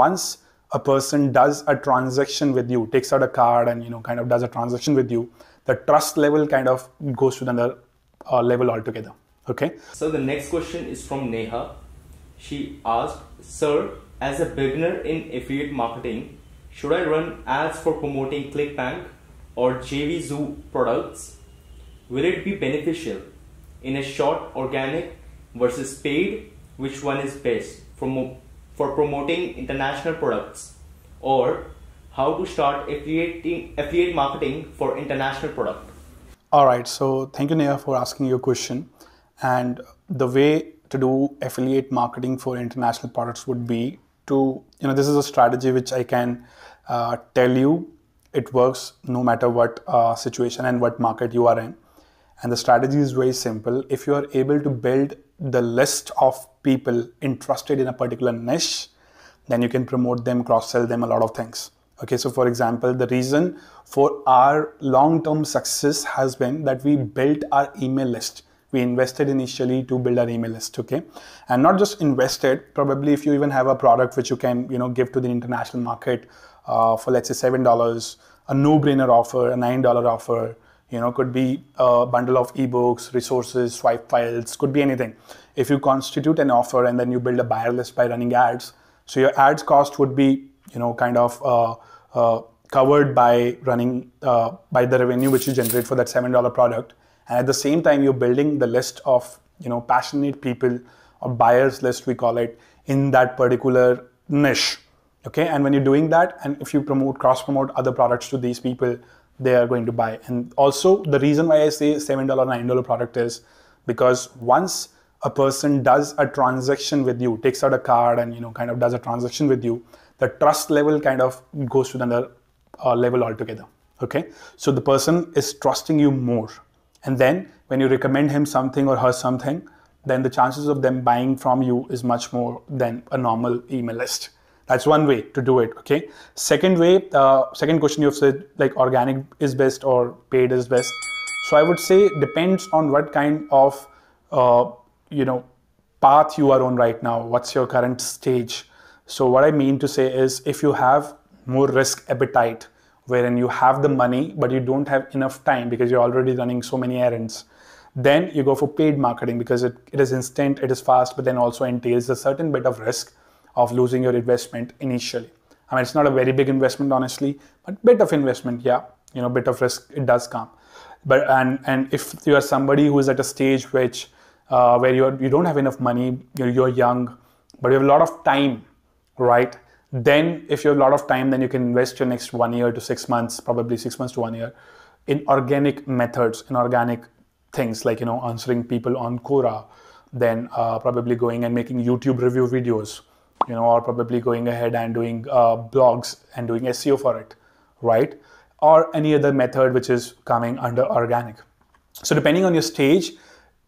once a person does a transaction with you, takes out a card and you know kind of does a transaction with you, the trust level kind of goes to another uh, level altogether. Okay. So the next question is from Neha. She asked, "Sir, as a beginner in affiliate marketing, should I run ads for promoting ClickBank or JVZoo products? Will it be beneficial in a short organic versus paid? Which one is best?" From for promoting international products or how to start affiliate affiliate marketing for international product. All right, so thank you Neha for asking your question. And the way to do affiliate marketing for international products would be to, you know, this is a strategy which I can uh, tell you it works no matter what uh, situation and what market you are in. And the strategy is very simple. If you are able to build the list of people interested in a particular niche, then you can promote them, cross sell them a lot of things. Okay, so for example, the reason for our long term success has been that we built our email list. We invested initially to build our email list, okay? And not just invested, probably if you even have a product which you can, you know, give to the international market uh, for let's say $7, a no brainer offer, a $9 offer, you know could be a bundle of ebooks resources swipe files could be anything if you constitute an offer and then you build a buyer list by running ads so your ads cost would be you know kind of uh, uh, covered by running uh, by the revenue which you generate for that seven dollar product and at the same time you're building the list of you know passionate people or buyers list we call it in that particular niche okay and when you're doing that and if you promote cross promote other products to these people they are going to buy. And also, the reason why I say $7, $9 product is because once a person does a transaction with you, takes out a card and, you know, kind of does a transaction with you, the trust level kind of goes to another uh, level altogether. Okay. So the person is trusting you more. And then when you recommend him something or her something, then the chances of them buying from you is much more than a normal email list that's one way to do it okay second way uh, second question you've said like organic is best or paid is best so i would say depends on what kind of uh, you know path you are on right now what's your current stage so what i mean to say is if you have more risk appetite wherein you have the money but you don't have enough time because you're already running so many errands then you go for paid marketing because it, it is instant it is fast but then also entails a certain bit of risk of losing your investment initially. I mean, it's not a very big investment, honestly, but bit of investment, yeah. You know, bit of risk it does come. But and and if you are somebody who is at a stage which uh, where you are, you don't have enough money, you're, you're young, but you have a lot of time, right? Then, if you have a lot of time, then you can invest your next one year to six months, probably six months to one year, in organic methods, in organic things like you know answering people on Quora, then uh, probably going and making YouTube review videos you know, or probably going ahead and doing uh, blogs and doing SEO for it, right? Or any other method which is coming under organic. So depending on your stage,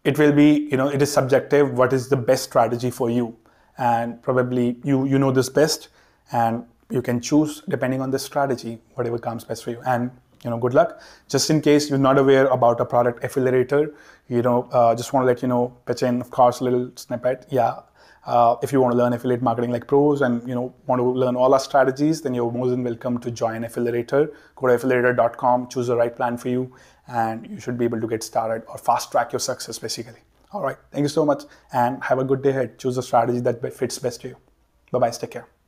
it will be, you know, it is subjective. What is the best strategy for you? And probably you you know this best, and you can choose depending on the strategy, whatever comes best for you. And you know, good luck. Just in case you're not aware about a product accelerator, you know, uh, just want to let you know, pitch in, of course, a little snippet. Yeah, uh, if you want to learn affiliate marketing like pros and you know want to learn all our strategies, then you're more than welcome to join Affiliator. Go to affiliator.com, choose the right plan for you, and you should be able to get started or fast track your success basically. All right, thank you so much, and have a good day ahead. Choose a strategy that fits best to you. Bye bye. Take care.